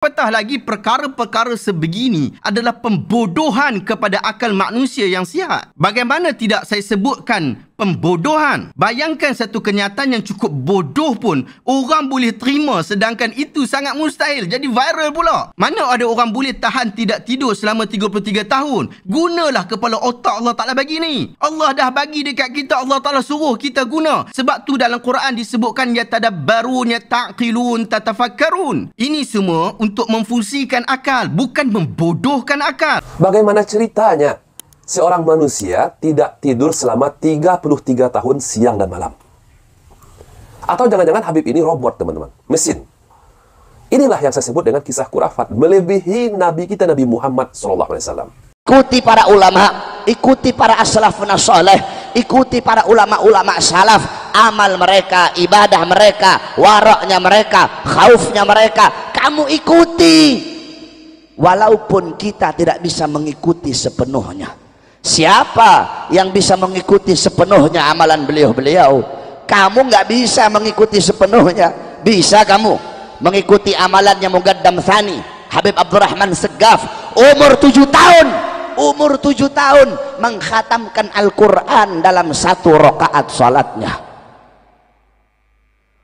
Apatah lagi perkara-perkara sebegini adalah pembodohan kepada akal manusia yang sihat. Bagaimana tidak saya sebutkan pembodohan. Bayangkan satu kenyataan yang cukup bodoh pun orang boleh terima sedangkan itu sangat mustahil. Jadi viral pula. Mana ada orang boleh tahan tidak tidur selama 33 tahun? Gunalah kepala otak Allah Ta'ala bagi ni. Allah dah bagi dekat kita Allah Ta'ala suruh kita guna. Sebab tu dalam Quran disebutkan ya tadabbarun ya taqilun tatafakkarun. Ini semua untuk memfungsikan akal bukan membodohkan akal. Bagaimana ceritanya? seorang manusia tidak tidur selama 33 tahun siang dan malam. Atau jangan-jangan Habib ini robot, teman-teman. Mesin. Inilah yang saya sebut dengan kisah kurafat. Melebihi Nabi kita, Nabi Muhammad SAW. Ikuti para ulama, ikuti para aslafun soleh, ikuti para ulama-ulama salaf, amal mereka, ibadah mereka, waroknya mereka, khaufnya mereka. Kamu ikuti. Walaupun kita tidak bisa mengikuti sepenuhnya siapa yang bisa mengikuti sepenuhnya amalan beliau-beliau kamu nggak bisa mengikuti sepenuhnya bisa kamu mengikuti amalannya Mugaddam Thani Habib Abdurrahman Segaf umur tujuh tahun umur tujuh tahun mengkhatamkan Al-Quran dalam satu rokaat salatnya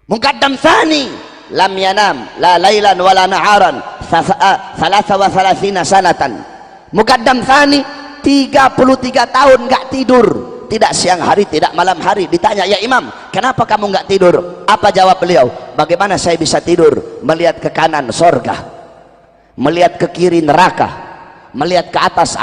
Mugaddam Thani lam yanam la lailan wala naharan thalatha wa thalathina sanatan Mugaddam Thani 33 tahun nggak tidur tidak siang hari tidak malam hari ditanya ya imam kenapa kamu nggak tidur apa jawab beliau bagaimana saya bisa tidur melihat ke kanan sorga melihat ke kiri neraka melihat ke atas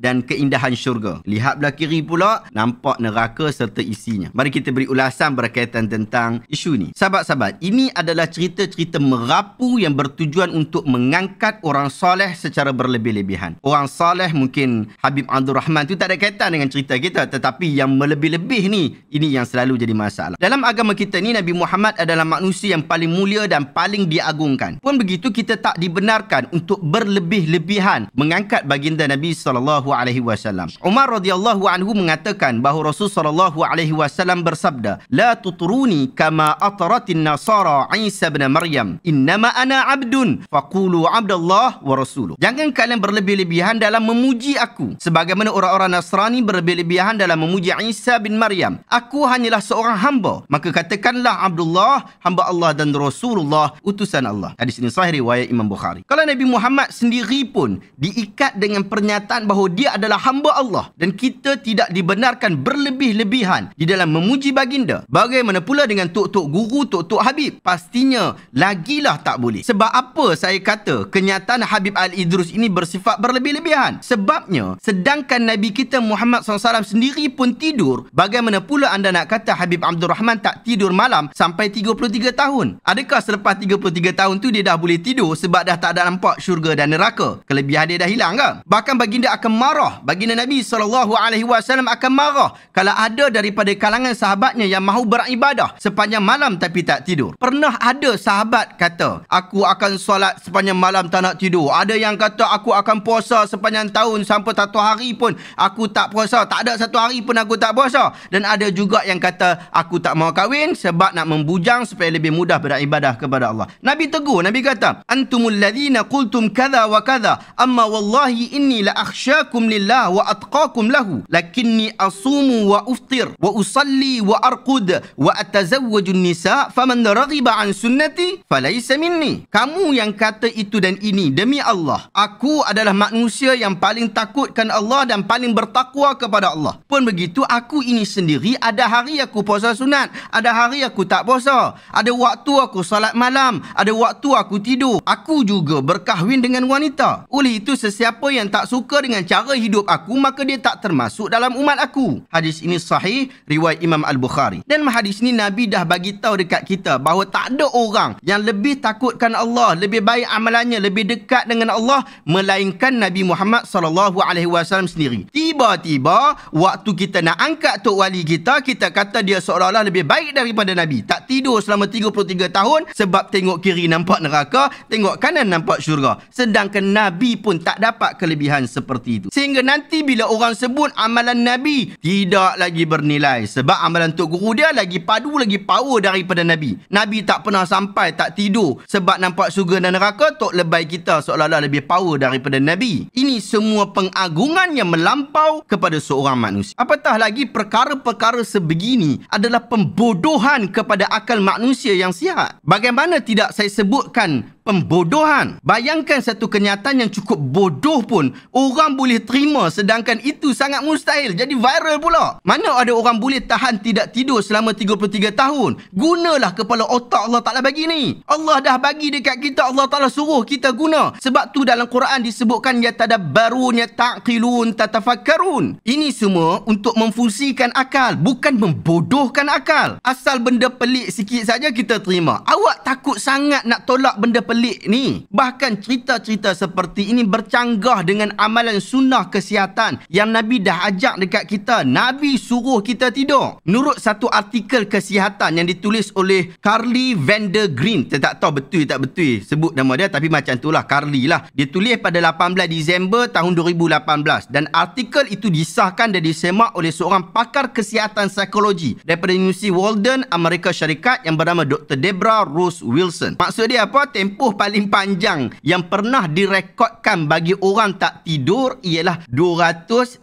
dan keindahan syurga. Lihat belah kiri pula, nampak neraka serta isinya. Mari kita beri ulasan berkaitan tentang isu ini. Sahabat-sahabat, ini adalah cerita-cerita merapu yang bertujuan untuk mengangkat orang soleh secara berlebih-lebihan. Orang soleh mungkin Habib Abdul Rahman itu tak ada kaitan dengan cerita kita. Tetapi yang melebih-lebih ni, ini yang selalu jadi masalah. Dalam agama kita ni, Nabi Muhammad adalah manusia yang paling mulia dan paling diagungkan. Pun begitu, kita tak dibenarkan untuk berlebih-lebihan mengangkat berkat baginda Nabi sallallahu alaihi wasallam. Umar radhiyallahu anhu mengatakan bahawa Rasul sallallahu alaihi wasallam bersabda, "La tutruni kama ataratin Nasara Isa bin Maryam. Innama ana abdun faqulu abdallah wa rasuluh." Jangan kalian berlebih-lebihan dalam memuji aku sebagaimana orang-orang Nasrani berlebih-lebihan dalam memuji Isa bin Maryam. Aku hanyalah seorang hamba. Maka katakanlah Abdullah, hamba Allah dan Rasulullah, utusan Allah. Hadis ini sahih riwayat Imam Bukhari. Kalau Nabi Muhammad sendiri pun diikuti hakikat dengan pernyataan bahawa dia adalah hamba Allah dan kita tidak dibenarkan berlebih-lebihan di dalam memuji baginda. Bagaimana pula dengan tok-tok guru, tok-tok Habib? Pastinya lagilah tak boleh. Sebab apa saya kata kenyataan Habib Al-Idrus ini bersifat berlebih-lebihan? Sebabnya sedangkan Nabi kita Muhammad SAW sendiri pun tidur, bagaimana pula anda nak kata Habib Abdul Rahman tak tidur malam sampai 33 tahun? Adakah selepas 33 tahun tu dia dah boleh tidur sebab dah tak ada nampak syurga dan neraka? Kelebihan dia dah hilang hilang ke? Kan? Bahkan baginda akan marah. Baginda Nabi sallallahu alaihi wasallam akan marah kalau ada daripada kalangan sahabatnya yang mahu beribadah sepanjang malam tapi tak tidur. Pernah ada sahabat kata, "Aku akan solat sepanjang malam tak nak tidur." Ada yang kata, "Aku akan puasa sepanjang tahun sampai satu hari pun aku tak puasa. Tak ada satu hari pun aku tak puasa." Dan ada juga yang kata, "Aku tak mau kahwin sebab nak membujang supaya lebih mudah beribadah kepada Allah." Nabi tegur, Nabi kata, "Antumul ladzina qultum kadza wa kadza, amma wallahu wallahi inni la akhshakum lillah wa atqakum lahu lakinni asumu wa uftir wa usalli wa arqud wa atazawwaju nisa faman raghiba an sunnati falaysa minni kamu yang kata itu dan ini demi Allah aku adalah manusia yang paling takutkan Allah dan paling bertakwa kepada Allah pun begitu aku ini sendiri ada hari aku puasa sunat ada hari aku tak puasa ada waktu aku salat malam ada waktu aku tidur aku juga berkahwin dengan wanita oleh itu sesi Siapa yang tak suka dengan cara hidup aku maka dia tak termasuk dalam umat aku. Hadis ini sahih riwayat Imam Al-Bukhari. Dan hadis ini Nabi dah bagi tahu dekat kita bahawa tak ada orang yang lebih takutkan Allah, lebih baik amalannya, lebih dekat dengan Allah melainkan Nabi Muhammad sallallahu alaihi wasallam sendiri. Tiba-tiba waktu kita nak angkat tok wali kita, kita kata dia seolah-olah lebih baik daripada Nabi. Tak tidur selama 33 tahun sebab tengok kiri nampak neraka, tengok kanan nampak syurga. Sedangkan Nabi pun tak dapat dapat kelebihan seperti itu. Sehingga nanti bila orang sebut amalan Nabi tidak lagi bernilai sebab amalan Tok Guru dia lagi padu lagi power daripada Nabi. Nabi tak pernah sampai tak tidur sebab nampak surga dan neraka Tok Lebay kita seolah-olah lebih power daripada Nabi. Ini semua pengagungan yang melampau kepada seorang manusia. Apatah lagi perkara-perkara sebegini adalah pembodohan kepada akal manusia yang sihat. Bagaimana tidak saya sebutkan pembodohan. Bayangkan satu kenyataan yang cukup bodoh pun orang boleh terima sedangkan itu sangat mustahil jadi viral pula. Mana ada orang boleh tahan tidak tidur selama 33 tahun? Gunalah kepala otak Allah Ta'ala bagi ni. Allah dah bagi dekat kita Allah Ta'ala suruh kita guna. Sebab tu dalam Quran disebutkan ya tadabbarun ya taqilun tatafakarun. Ini semua untuk memfungsikan akal bukan membodohkan akal. Asal benda pelik sikit saja kita terima. Awak takut sangat nak tolak benda pelik pelik ni. Bahkan cerita-cerita seperti ini bercanggah dengan amalan sunnah kesihatan yang Nabi dah ajak dekat kita. Nabi suruh kita tidur. Menurut satu artikel kesihatan yang ditulis oleh Carly Vander Green. Saya tak tahu betul tak betul sebut nama dia tapi macam tu lah Carly lah. Dia tulis pada 18 Disember tahun 2018 dan artikel itu disahkan dan disemak oleh seorang pakar kesihatan psikologi daripada University Walden Amerika Syarikat yang bernama Dr. Debra Rose Wilson. Maksud dia apa? Tempoh tempuh paling panjang yang pernah direkodkan bagi orang tak tidur ialah 264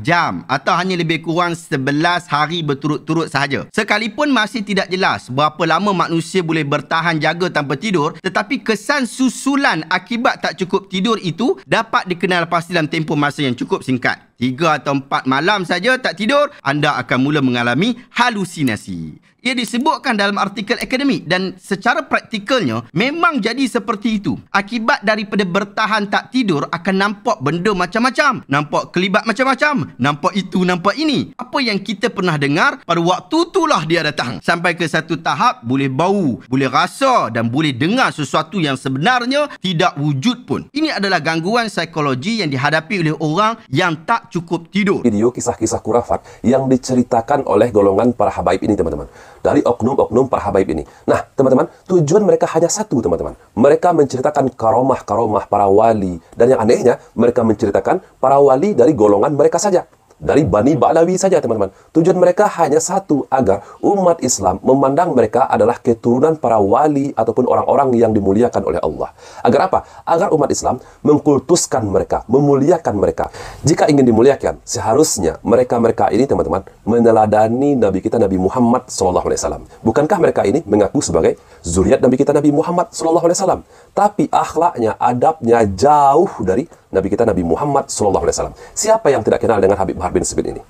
jam atau hanya lebih kurang 11 hari berturut-turut sahaja. Sekalipun masih tidak jelas berapa lama manusia boleh bertahan jaga tanpa tidur, tetapi kesan susulan akibat tak cukup tidur itu dapat dikenal pasti dalam tempoh masa yang cukup singkat. Tiga atau empat malam saja tak tidur, anda akan mula mengalami halusinasi. Ia disebutkan dalam artikel akademik dan secara praktikalnya memang jadi seperti itu. Akibat daripada bertahan tak tidur akan nampak benda macam-macam. Nampak kelibat macam-macam. Nampak itu, nampak ini. Apa yang kita pernah dengar pada waktu itulah dia datang. Sampai ke satu tahap boleh bau, boleh rasa dan boleh dengar sesuatu yang sebenarnya tidak wujud pun. Ini adalah gangguan psikologi yang dihadapi oleh orang yang tak cukup tidur. Video kisah-kisah kurafat yang diceritakan oleh golongan para habaib ini teman-teman. Dari oknum-oknum para habaib ini. Nah teman-teman, tujuan mereka hanya satu teman-teman. Mereka menceritakan karomah-karomah para wali. Dan yang anehnya, mereka menceritakan para wali dari golongan mereka saja dari Bani Ba'lawi saja teman-teman. Tujuan mereka hanya satu, agar umat Islam memandang mereka adalah keturunan para wali ataupun orang-orang yang dimuliakan oleh Allah. Agar apa? Agar umat Islam mengkultuskan mereka, memuliakan mereka. Jika ingin dimuliakan, seharusnya mereka-mereka ini teman-teman meneladani Nabi kita Nabi Muhammad SAW. Bukankah mereka ini mengaku sebagai zuriat Nabi kita Nabi Muhammad SAW? Tapi akhlaknya, adabnya jauh dari Nabi kita Nabi Muhammad SAW. Siapa yang tidak kenal dengan Habib Bahar bin Smith ini?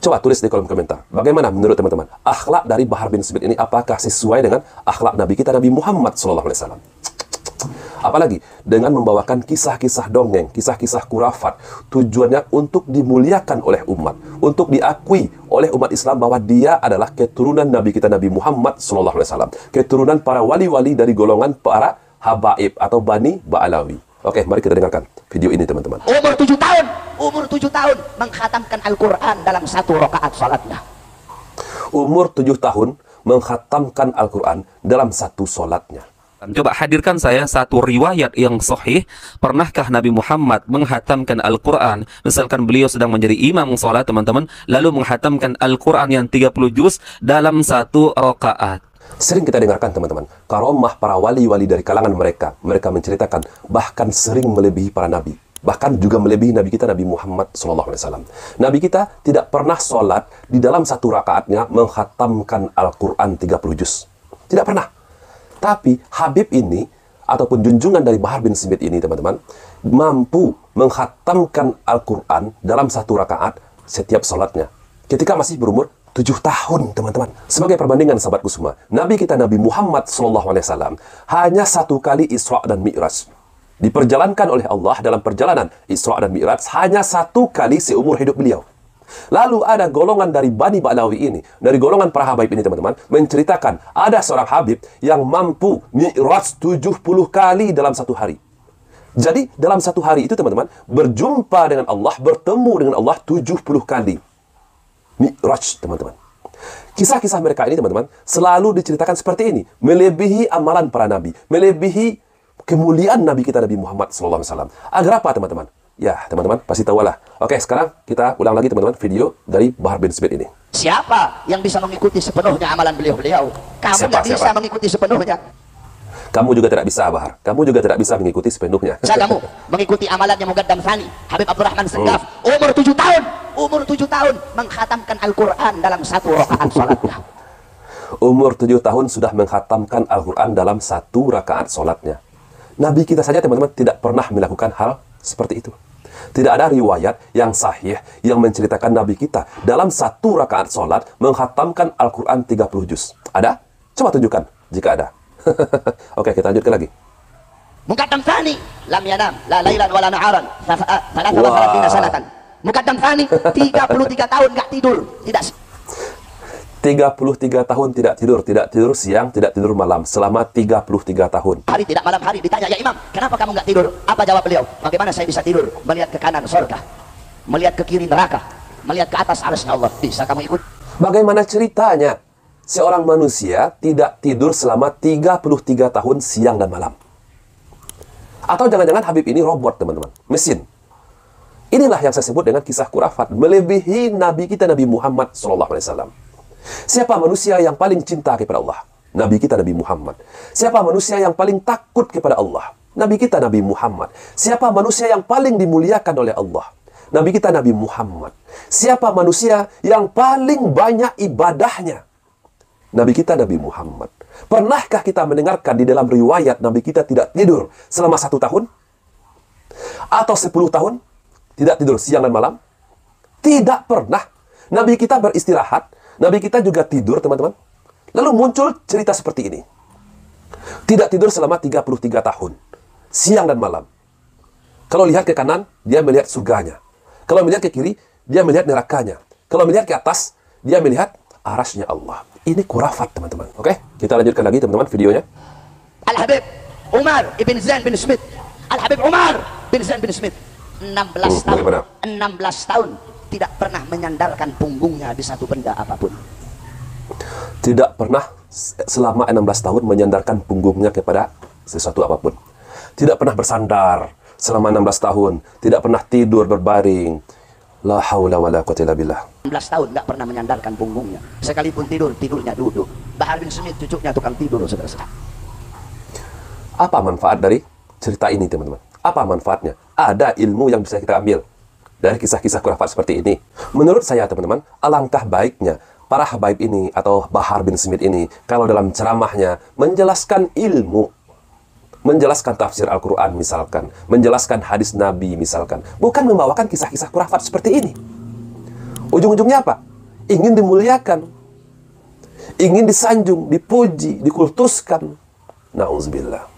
Coba tulis di kolom komentar. Bagaimana menurut teman-teman? Akhlak dari Bahar bin Smith ini apakah sesuai dengan akhlak Nabi kita Nabi Muhammad SAW? Apalagi dengan membawakan kisah-kisah dongeng, kisah-kisah kurafat, tujuannya untuk dimuliakan oleh umat, untuk diakui oleh umat Islam bahwa dia adalah keturunan Nabi kita Nabi Muhammad SAW, keturunan para wali-wali dari golongan para habaib atau bani Ba'alawi. Oke, mari kita dengarkan video ini teman-teman umur tujuh tahun umur tujuh tahun menghatamkan Al-Quran dalam satu rokaat sholatnya umur tujuh tahun menghatamkan Al-Quran dalam satu sholatnya Coba hadirkan saya satu riwayat yang sahih. Pernahkah Nabi Muhammad menghatamkan Al-Quran? Misalkan beliau sedang menjadi imam sholat teman-teman. Lalu menghatamkan Al-Quran yang 30 juz dalam satu rokaat. Sering kita dengarkan teman-teman, karomah para wali-wali dari kalangan mereka. Mereka menceritakan bahkan sering melebihi para nabi. Bahkan juga melebihi Nabi kita Nabi Muhammad SAW. Nabi kita tidak pernah sholat di dalam satu rakaatnya menghatamkan Al-Quran 30 juz. Tidak pernah. Tapi Habib ini ataupun junjungan dari Bahar bin Smith ini teman-teman mampu menghatamkan Al-Quran dalam satu rakaat setiap sholatnya ketika masih berumur 7 tahun, teman-teman. Sebagai perbandingan, sahabatku semua, Nabi kita Nabi Muhammad SAW hanya satu kali Isra dan Mi'raj. Diperjalankan oleh Allah dalam perjalanan Isra dan Mi'raj hanya satu kali seumur hidup beliau. Lalu ada golongan dari Bani Ba'lawi ini, dari golongan para Habib ini teman-teman, menceritakan ada seorang Habib yang mampu mi'raj 70 kali dalam satu hari. Jadi dalam satu hari itu teman-teman, berjumpa dengan Allah, bertemu dengan Allah 70 kali. Mi'raj, teman-teman. Kisah-kisah mereka ini, teman-teman, selalu diceritakan seperti ini. Melebihi amalan para nabi. Melebihi kemuliaan nabi kita, Nabi Muhammad SAW. Agar apa, teman-teman? Ya, teman-teman, pasti tahu lah. Oke, sekarang kita ulang lagi, teman-teman, video dari Bahar bin Smith ini. Siapa yang bisa mengikuti sepenuhnya amalan beliau-beliau? Kamu siapa, bisa siapa? mengikuti sepenuhnya. Kamu juga tidak bisa, Bahar. Kamu juga tidak bisa mengikuti sepenuhnya. Saya kamu mengikuti amalannya dan Fani. Habib Abdurrahman Sengaf, hmm. umur 7 tahun umur tujuh tahun menghatamkan Al-Quran dalam satu rakaat sholatnya umur tujuh tahun sudah menghatamkan Al-Quran dalam satu rakaat sholatnya Nabi kita saja teman-teman tidak pernah melakukan hal seperti itu tidak ada riwayat yang sahih yang menceritakan Nabi kita dalam satu rakaat sholat menghatamkan Al-Quran 30 juz. Ada? Coba tunjukkan jika ada. Oke, kita lanjutkan lagi. Mengkatam tani lam yanam la lailan naharan Mukaddam puluh 33 tahun nggak tidur, tidak 33 tahun tidak tidur, tidak tidur siang, tidak tidur malam selama 33 tahun. Hari tidak malam hari ditanya, "Ya Imam, kenapa kamu nggak tidur?" Apa jawab beliau? "Bagaimana saya bisa tidur? Melihat ke kanan surga, melihat ke kiri neraka, melihat ke atas arusnya Allah." Bisa kamu ikut? Bagaimana ceritanya? Seorang manusia tidak tidur selama 33 tahun siang dan malam. Atau jangan-jangan Habib ini robot, teman-teman. Mesin. Inilah yang saya sebut dengan kisah kurafat, melebihi Nabi kita Nabi Muhammad SAW. Siapa manusia yang paling cinta kepada Allah? Nabi kita Nabi Muhammad. Siapa manusia yang paling takut kepada Allah? Nabi kita Nabi Muhammad. Siapa manusia yang paling dimuliakan oleh Allah? Nabi kita Nabi Muhammad. Siapa manusia yang paling banyak ibadahnya? Nabi kita Nabi Muhammad. Pernahkah kita mendengarkan di dalam riwayat Nabi kita tidak tidur selama satu tahun? Atau sepuluh tahun? tidak tidur siang dan malam? Tidak pernah. Nabi kita beristirahat, Nabi kita juga tidur, teman-teman. Lalu muncul cerita seperti ini. Tidak tidur selama 33 tahun, siang dan malam. Kalau lihat ke kanan, dia melihat surganya. Kalau melihat ke kiri, dia melihat nerakanya. Kalau melihat ke atas, dia melihat arasnya Allah. Ini kurafat, teman-teman. Oke, kita lanjutkan lagi, teman-teman, videonya. Al-Habib Umar ibn Zain bin Smith. Al-Habib Umar bin Zain bin Smith. 16 tahun 16 tahun tidak pernah menyandarkan punggungnya di satu benda apapun tidak pernah selama 16 tahun menyandarkan punggungnya kepada sesuatu apapun tidak pernah bersandar selama 16 tahun tidak pernah tidur berbaring la haula wala quwata illa billah 16 tahun tidak pernah menyandarkan punggungnya sekalipun tidur tidurnya duduk Bahar bin Smith cucunya tukang tidur saudara apa manfaat dari cerita ini teman-teman apa manfaatnya ada ilmu yang bisa kita ambil dari kisah-kisah kurafat seperti ini. Menurut saya, teman-teman, alangkah baiknya para habaib ini atau Bahar bin Smith ini kalau dalam ceramahnya menjelaskan ilmu menjelaskan tafsir Al-Quran misalkan, menjelaskan hadis Nabi misalkan, bukan membawakan kisah-kisah kurafat seperti ini. Ujung-ujungnya apa? Ingin dimuliakan, ingin disanjung, dipuji, dikultuskan. Nauzubillah.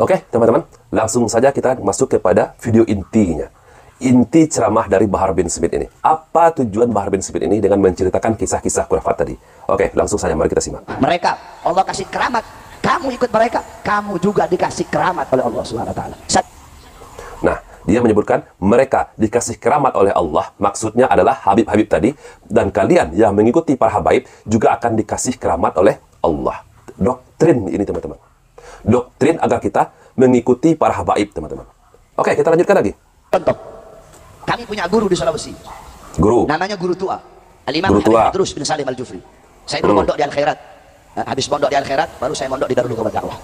Oke, teman-teman, Langsung saja kita masuk kepada video intinya. Inti ceramah dari Bahar bin Smith ini. Apa tujuan Bahar bin Smith ini dengan menceritakan kisah-kisah kurafat tadi? Oke, langsung saja mari kita simak. Mereka, Allah kasih keramat. Kamu ikut mereka, kamu juga dikasih keramat oleh Allah swt Nah, dia menyebutkan mereka dikasih keramat oleh Allah maksudnya adalah Habib-Habib tadi dan kalian yang mengikuti para habib juga akan dikasih keramat oleh Allah doktrin ini teman-teman doktrin agar kita mengikuti para habaib, teman-teman. Oke, kita lanjutkan lagi. Contoh. Kami punya guru di Sulawesi. Guru. Namanya guru tua. Alimah guru tua. Terus bin Salim Al-Jufri. Saya dulu hmm. mondok di Al-Khairat. Habis mondok di Al-Khairat, baru saya mondok di Darul Hukum Dakwah.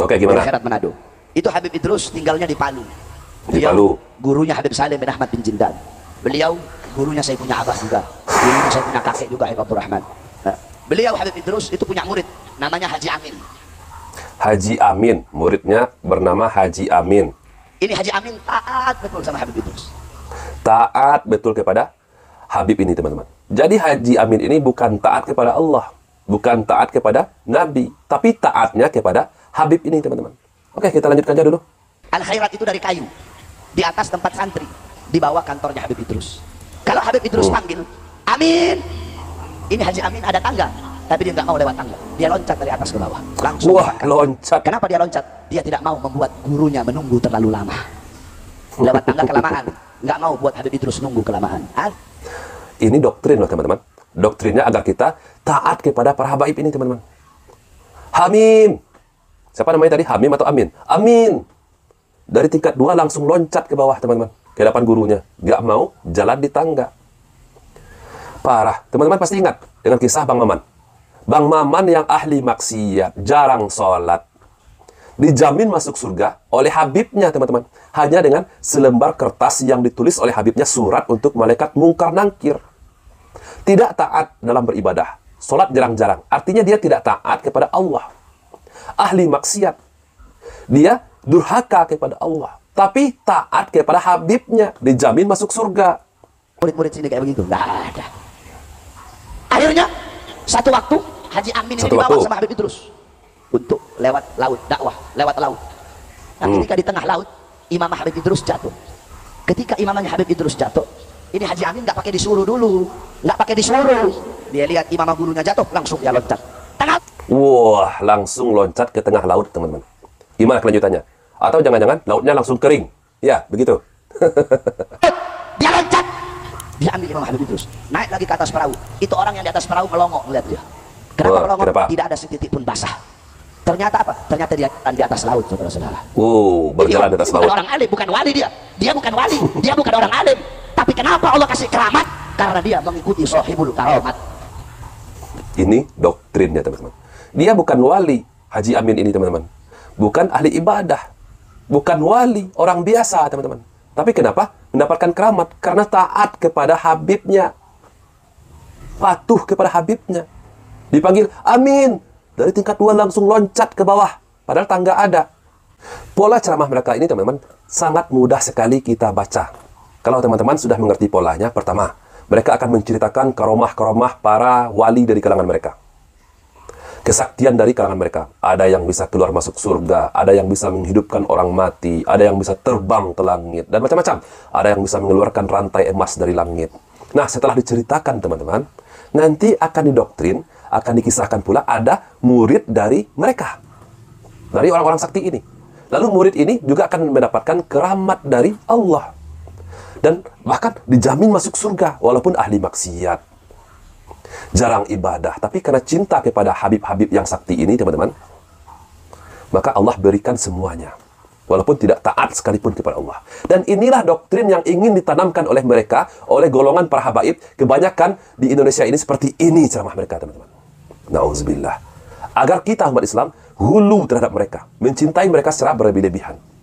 Oke, gimana? Al-Khairat Manado. Itu Habib Idrus tinggalnya di Palu. di Palu. Gurunya Habib Salim bin Ahmad bin Jindan. Beliau gurunya saya punya abah juga. Gurunya saya punya kakek juga Habib Abdurrahman. Beliau Habib Idrus itu punya murid namanya Haji Amin. Haji Amin, muridnya bernama Haji Amin. Ini Haji Amin taat betul sama Habib Idrus. Taat betul kepada Habib ini teman-teman. Jadi Haji Amin ini bukan taat kepada Allah, bukan taat kepada Nabi, tapi taatnya kepada Habib ini teman-teman. Oke, kita lanjutkan aja dulu. Al khairat itu dari kayu, di atas tempat santri, di bawah kantornya Habib Idrus. Kalau Habib Idrus hmm. panggil, Amin. Ini Haji Amin ada tangga, tapi dia nggak mau lewat tangga dia loncat dari atas ke bawah langsung wah ke loncat kenapa dia loncat dia tidak mau membuat gurunya menunggu terlalu lama lewat tangga kelamaan nggak mau buat Habib terus nunggu kelamaan ah. ini doktrin loh teman-teman doktrinnya agar kita taat kepada para habaib ini teman-teman Hamim siapa namanya tadi Hamim atau Amin Amin dari tingkat dua langsung loncat ke bawah teman-teman ke depan gurunya nggak mau jalan di tangga parah teman-teman pasti ingat dengan kisah Bang Maman Bang Maman yang ahli maksiat, jarang sholat. Dijamin masuk surga oleh Habibnya, teman-teman. Hanya dengan selembar kertas yang ditulis oleh Habibnya surat untuk malaikat mungkar nangkir. Tidak taat dalam beribadah. Sholat jarang-jarang. Artinya dia tidak taat kepada Allah. Ahli maksiat. Dia durhaka kepada Allah. Tapi taat kepada Habibnya. Dijamin masuk surga. Murid-murid sini kayak begitu. Nggak ada. Akhirnya, satu waktu Haji Amin ini dibawa sama Habib Idrus untuk lewat laut dakwah lewat laut nah, hmm. ketika di tengah laut Imam Habib Idrus jatuh ketika imamnya Habib Idrus jatuh ini Haji Amin nggak pakai disuruh dulu nggak pakai disuruh dia lihat imam gurunya jatuh langsung dia loncat tengah wah langsung loncat ke tengah laut teman-teman gimana kelanjutannya atau jangan-jangan lautnya langsung kering ya begitu eh, dia loncat dia ambil Imam Habib Idrus naik lagi ke atas perahu itu orang yang di atas perahu melongo melihat dia Kenapa oh, tidak ada setitik pun basah? Ternyata apa? Ternyata dia di atas laut, saudara-saudara. Oh, berjalan di atas laut. orang alim, bukan wali dia. Dia bukan wali, dia bukan orang alim. Tapi kenapa Allah kasih keramat? Karena dia mengikuti sahibul karamat. Ini doktrinnya, teman-teman. Dia bukan wali, Haji Amin ini, teman-teman. Bukan ahli ibadah. Bukan wali, orang biasa, teman-teman. Tapi kenapa? Mendapatkan keramat. Karena taat kepada Habibnya. Patuh kepada Habibnya Dipanggil amin. Dari tingkat dua langsung loncat ke bawah. Padahal tangga ada. Pola ceramah mereka ini teman-teman sangat mudah sekali kita baca. Kalau teman-teman sudah mengerti polanya, pertama, mereka akan menceritakan keromah-keromah para wali dari kalangan mereka. Kesaktian dari kalangan mereka. Ada yang bisa keluar masuk surga, ada yang bisa menghidupkan orang mati, ada yang bisa terbang ke langit, dan macam-macam. Ada yang bisa mengeluarkan rantai emas dari langit. Nah, setelah diceritakan teman-teman, nanti akan didoktrin akan dikisahkan pula ada murid dari mereka. Dari orang-orang sakti ini. Lalu murid ini juga akan mendapatkan keramat dari Allah. Dan bahkan dijamin masuk surga walaupun ahli maksiat. Jarang ibadah, tapi karena cinta kepada Habib-Habib yang sakti ini, teman-teman, maka Allah berikan semuanya walaupun tidak taat sekalipun kepada Allah. Dan inilah doktrin yang ingin ditanamkan oleh mereka, oleh golongan para habaib, kebanyakan di Indonesia ini seperti ini ceramah mereka, teman-teman. Nauzubillah. Agar kita umat Islam hulu terhadap mereka, mencintai mereka secara berlebihan.